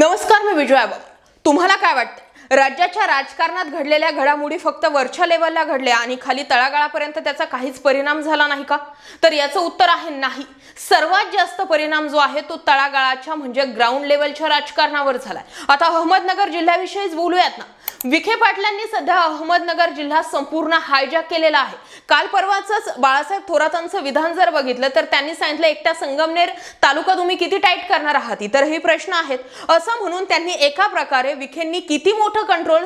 नमस्कार मी विजया तुम्हाला काय वाटतं राज्याच्या राजकारणात घडलेल्या घडामोडी फक्त वरच्या लेवलला घडल्या आणि खाली तळागाळापर्यंत त्याचा काहीच परिणाम झाला नाही का तर याचं उत्तर आहे नाही सर्वात जास्त परिणाम जो आहे तो तळागाळाच्या म्हणजे ग्राउंड लेवलच्या राजकारणावर झालाय आता अहमदनगर जिल्ह्याविषयीच बोलूयात ना विखे पाटलांनी सध्या अहमदनगर जिल्हा संपूर्ण हायजॅक केलेला आहे काल परवाच बाळासाहेब थोरातांचं विधान जर बघितलं तर त्यांनी सांगितलं एकट्या संगमनेर तालुका तुम्ही किती टाईट करणार आहात हे प्रश्न आहेत असं म्हणून त्यांनी एका प्रकारे विखेंनी किती मोठं मोठं कंट्रोल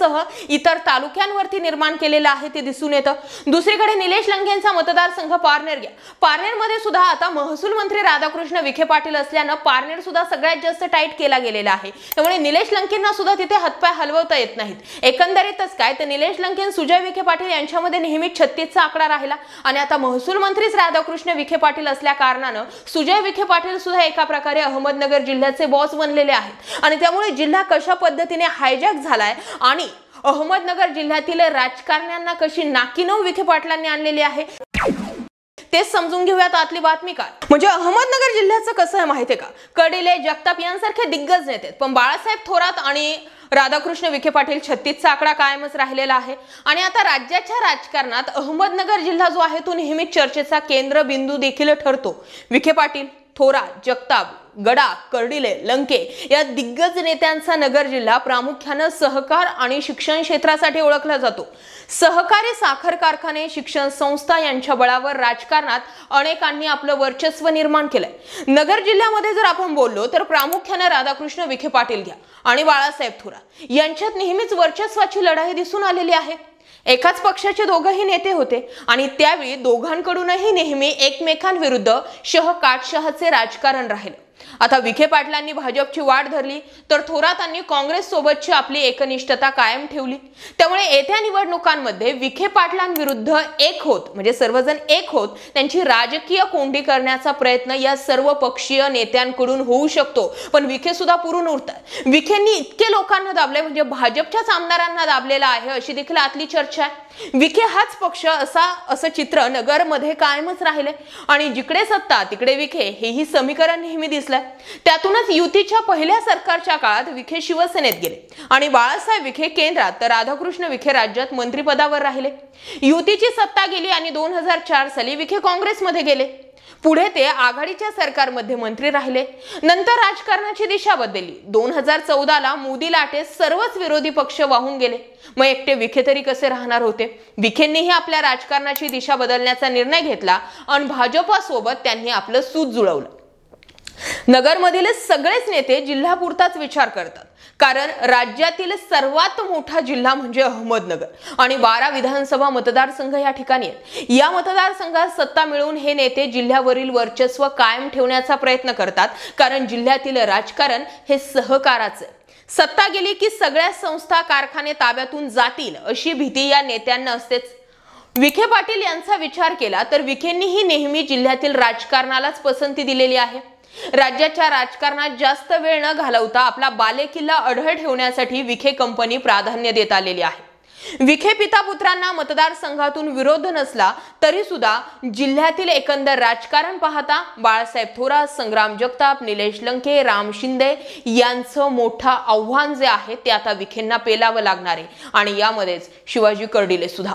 सह इतर तालुक्यांवरती निर्माण केलेलं आहे ते दिसून येतं दुसरीकडे निलेश मतदार मतदारसंघ पारनेर घ्या पारनेरमध्ये सुद्धा आता महसूल मंत्री राधाकृष्ण विखे पाटील असल्यानं पारनेर सुद्धा सगळ्यात जास्त टाईट केला गेलेला आहे त्यामुळे निलेश लंकेंना सुद्धा तिथे हातपाय हलवता येत नाहीत एकंदरीतच काय तर निलेश लंकेन सुजय विखे पाटील यांच्यामध्ये नेहमी छत्तीसचा आकडा राहिला आणि आता महसूल मंत्रीच राधाकृष्ण विखे पाटील असल्या कारणानं सुजय विखे पाटील सुद्धा एका प्रकारे अहमदनगर जिल्ह्याचे बॉस बनलेले आहेत आणि त्यामुळे जिल्हा कशा पद्धतीने हाय हायजॅक झालाय आणि अहमदनगर जिल्ह्यातील राजकारण्यांना कशी नाकीनऊ विखे पाटलांनी आणलेली आहे तेच समजून घेऊयात आतली बातमी काय म्हणजे अहमदनगर जिल्ह्याचं कसं आहे माहितीये का कडिले जगताप यांसारखे दिग्गज नेते पण बाळासाहेब थोरात आणि राधाकृष्ण विखे पाटील छत्तीसचा आकडा कायमच राहिलेला आहे आणि आता राज्याच्या राजकारणात अहमदनगर जिल्हा जो आहे तो नेहमीच चर्चेचा केंद्रबिंदू देखील ठरतो विखे पाटील थोरा जगताप गडा कर्डिले लंके या दिग्गज नेत्यांचा नगर जिल्हा प्रामुख्यानं सहकार आणि शिक्षण क्षेत्रासाठी ओळखला जातो सहकारी साखर कारखाने शिक्षण संस्था यांच्या बळावर राजकारणात अनेकांनी आपलं वर्चस्व निर्माण केलंय नगर जिल्ह्यामध्ये जर आपण बोललो तर प्रामुख्यानं राधाकृष्ण विखे पाटील घ्या आणि बाळासाहेब थोरा यांच्यात नेहमीच वर्चस्वाची लढाई दिसून आलेली आहे एकाच पक्षाचे दोघंही नेते होते आणि त्यावेळी दोघांकडूनही नेहमी एकमेकांविरुद्ध शह काटशहाचे राजकारण राहिलं आता विखे पाटलांनी भाजपची वाट धरली तर थोरातांनी काँग्रेस सोबतची आपली एकनिष्ठता कायम ठेवली त्यामुळे येत्या निवडणुकांमध्ये विखे पाटलांविरुद्ध एक होत म्हणजे सर्वजण एक होत त्यांची राजकीय कोंडी करण्याचा प्रयत्न या सर्व पक्षीय नेत्यांकडून होऊ शकतो पण विखे सुद्धा पुरून उरतात विखेंनी इतके लोकांना दाबले म्हणजे भाजपच्याच आमदारांना दाबलेला आहे अशी देखील आतली चर्चा आहे विखे हाच पक्ष असा असं चित्र नगरमध्ये कायमच राहिले आणि जिकडे सत्ता तिकडे विखे हेही समीकरण नेहमी दिसलंय त्यातूनच युतीच्या पहिल्या सरकारच्या काळात विखे शिवसेनेत गेले आणि बाळासाहेब विखे केंद्रात तर राधाकृष्ण विखे राज्यात मंत्रीपदावर राहिले युतीची सत्ता गेली आणि दोन हजार चार साली विखे काँग्रेसमध्ये गेले पुढे ते आघाडीच्या सरकारमध्ये मंत्री राहिले नंतर राजकारणाची दिशा बदलली दोन हजार चौदाला मोदी लाटे सर्वच विरोधी पक्ष वाहून गेले मग एकटे विखे तरी कसे राहणार होते विखेंनीही आपल्या राजकारणाची दिशा बदलण्याचा निर्णय घेतला आणि भाजपासोबत त्यांनी आपलं सूत जुळवलं नगरमधील सगळेच नेते जिल्हापुरताच विचार करतात कारण राज्यातील सर्वात मोठा जिल्हा म्हणजे अहमदनगर आणि बारा विधानसभा मतदारसंघ या ठिकाणी आहेत या मतदारसंघात सत्ता मिळवून हे नेते जिल्ह्यावरील वर्चस्व कायम ठेवण्याचा प्रयत्न करतात कारण जिल्ह्यातील राजकारण हे सहकाराचं आहे सत्ता गेली की सगळ्या संस्था कारखाने ताब्यातून जातील अशी भीती या नेत्यांना असतेच विखे पाटील यांचा विचार केला तर विखेंनीही नेहमी जिल्ह्यातील राजकारणालाच पसंती दिलेली आहे राज्याच्या राजकारणात जास्त वेळ न घालवता आपला बालेकिल्ला अढळ ठेवण्यासाठी विखे कंपनी प्राधान्य देत आलेली आहे विखे पिता पुत्रांना मतदारसंघातून विरोध नसला तरी सुद्धा जिल्ह्यातील एकंदर राजकारण पाहता बाळासाहेब थोरात संग्राम जगताप निलेश लंके राम शिंदे यांचं मोठं आव्हान जे आहे ते आता विखेंना पेलावं लागणार आहे आणि यामध्येच शिवाजी कर्डिले सुद्धा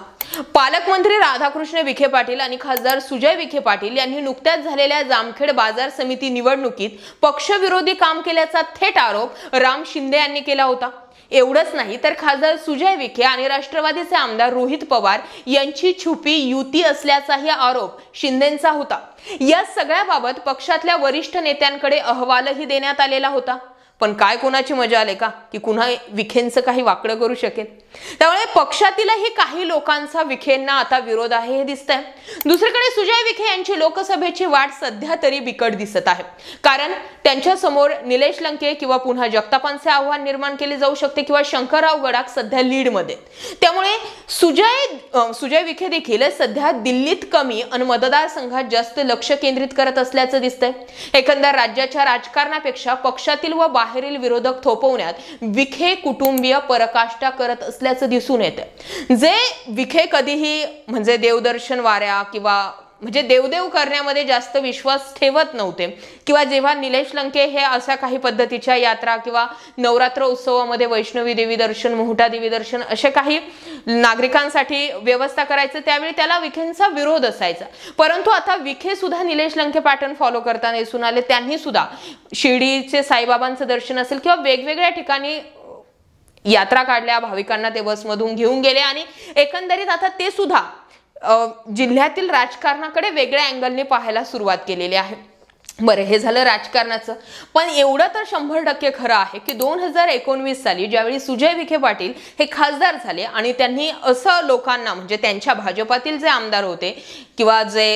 पालकमंत्री राधाकृष्ण विखे पाटील आणि खासदार सुजय विखे पाटील यांनी नुकत्याच झालेल्या जामखेड बाजार समिती निवडणुकीत पक्षविरोधी काम केल्याचा थेट आरोप राम शिंदे यांनी केला होता एवढंच नाही तर खासदार सुजय विखे आणि राष्ट्रवादीचे आमदार रोहित पवार यांची छुपी युती असल्याचाही आरोप शिंदेंचा होता या सगळ्याबाबत पक्षातल्या वरिष्ठ नेत्यांकडे अहवालही देण्यात आलेला होता पण काय कोणाची मजा आले का की कुणा विखेंचं काही वाकडं करू शकेल त्यामुळे पक्षातीलही काही लोकांचा विखेंना आता विरोध आहे हे दिसत आहे दुसरीकडे सुजय विखे यांची लोकसभेची वाट सध्या तरी बिकट दिसत आहे कारण त्यांच्या समोर निलेश लंके किंवा पुन्हा जगतापांचे आव्हान निर्माण केले जाऊ शकते किंवा शंकरराव गडाख सध्या लीड मध्ये त्यामुळे सुजय सुजय विखे देखील सध्या दिल्लीत कमी आणि मतदारसंघात जास्त लक्ष केंद्रित करत असल्याचं दिसतंय एकंदर राज्याच्या राजकारणापेक्षा पक्षातील व बाहेरील विरोधक थोपवण्यात विखे कुटुंबीय परकाष्ठा करत असल्याचं दिसून येतं जे विखे कधीही म्हणजे देवदर्शन वाऱ्या किंवा म्हणजे देवदेव करण्यामध्ये जास्त विश्वास ठेवत नव्हते किंवा जेव्हा निलेश लंके हे अशा काही पद्धतीच्या यात्रा किंवा नवरात्र उत्सवामध्ये वैष्णवी देवी दर्शन मोहटा देवी दर्शन असे काही नागरिकांसाठी व्यवस्था करायचं त्यावेळी त्याला विखेंचा विरोध असायचा परंतु आता विखे सुद्धा निलेश लंके पॅटर्न फॉलो करताना दिसून आले त्यांनी सुद्धा शिर्डीचे साईबाबांचं दर्शन असेल किंवा वेगवेगळ्या ठिकाणी यात्रा काढल्या भाविकांना ते बसमधून घेऊन गेले आणि एकंदरीत आता ते सुद्धा जिल्ह्यातील राजकारणाकडे वेगळ्या अँगलने पाहायला सुरुवात केलेली आहे बरं हे झालं राजकारणाचं पण एवढं तर शंभर टक्के खरं आहे की दोन हजार एकोणवीस साली ज्यावेळी सुजय विखे पाटील हे खासदार झाले आणि त्यांनी असं लोकांना म्हणजे त्यांच्या भाजपातील जे आमदार होते किंवा जे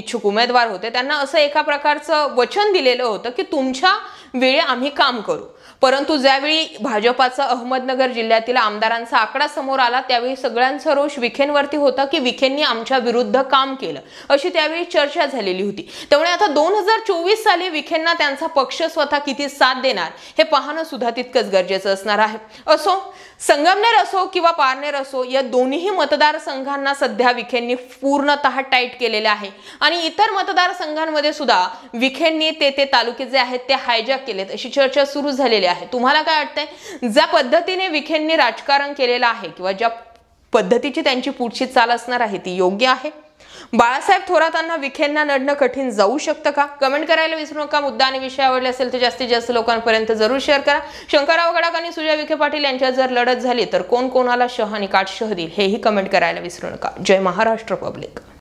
इच्छुक उमेदवार होते त्यांना असं एका प्रकारचं वचन दिलेलं होतं की तुमच्या वेळी आम्ही काम करू परंतु ज्यावेळी भाजपाचा अहमदनगर जिल्ह्यातील आमदारांचा आकडा समोर आला त्यावेळी सगळ्यांचा रोष विखेंवरती होता की विखेंनी आमच्या विरुद्ध काम केलं अशी त्यावेळी चर्चा झालेली होती त्यामुळे आता दोन हजार चोवीस साली विखेंना त्यांचा पक्ष स्वतः किती साथ देणार हे पाहणं सुद्धा तितकंच गरजेचं असणार आहे असो संगमनेर असो किंवा पारनेर असो या दोन्ही मतदारसंघांना सध्या विखेंनी पूर्णतः टाईट केलेले आहे आणि इतर मतदारसंघांमध्ये सुद्धा विखेंनी ते ते तालुके जे आहेत ते हायजॅक केलेत अशी चर्चा सुरू झालेली आहे तुम्हाला काय वाटतंय ज्या पद्धतीने विखेंनी राजकारण केलेलं आहे किंवा ज्या पद्धतीची त्यांची पुढची चाल असणार आहे ती योग्य आहे बाळासाहेब थोरातांना विखेंना लढणं कठीण जाऊ शकतं का कमेंट करायला विसरू नका मुद्दा आणि विषय आवडले असेल तर जास्तीत जास्त लोकांपर्यंत जरूर शेअर करा शंकरराव गडाख आणि सुजय विखे पाटील यांच्यात जर लढत झाली तर कोण कोणाला शह आणि काट शह देईल हेही कमेंट करायला विसरू नका जय महाराष्ट्र पब्लिक